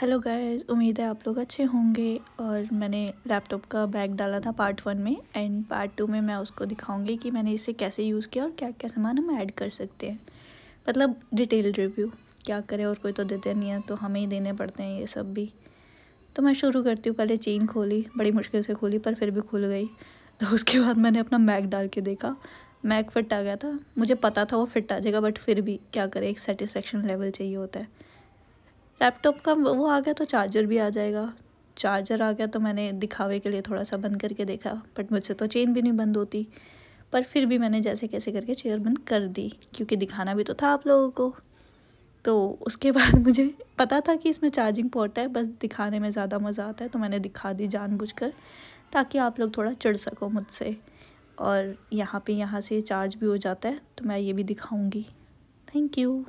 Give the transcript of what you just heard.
hello guys उम्मीद है आप लोग अच्छे होंगे और मैंने लैपटॉप का बैग डाला था पार्ट वन में एंड पार्ट टू में मैं उसको दिखाऊंगी कि मैंने इसे कैसे यूज़ किया और क्या क्या सामान हम ऐड कर सकते हैं मतलब डिटेल रिव्यू क्या करें और कोई तो देते नहीं है तो हमें ही देने पड़ते हैं ये सब भी तो मैं शुरू करती हूँ पहले चेन खोली बड़ी मुश्किल से खोली पर फिर भी खुल गई तो उसके बाद मैंने अपना मैग डाल के देखा मैग फिट आ गया था मुझे पता था वो फिट आ जाएगा बट फिर भी क्या करें एक सेटिस्फेक्शन लेवल चाहिए होता है लैपटॉप का वो आ गया तो चार्जर भी आ जाएगा चार्जर आ गया तो मैंने दिखावे के लिए थोड़ा सा बंद करके देखा बट मुझसे तो चेन भी नहीं बंद होती पर फिर भी मैंने जैसे कैसे करके चेयर बंद कर दी क्योंकि दिखाना भी तो था आप लोगों को तो उसके बाद मुझे पता था कि इसमें चार्जिंग पोर्ट है बस दिखाने में ज़्यादा मज़ा आता है तो मैंने दिखा दी जानबूझकर ताकि आप लोग थोड़ा चढ़ सको मुझसे और यहाँ पे यहाँ से चार्ज भी हो जाता है तो मैं ये भी दिखाऊंगी थैंक यू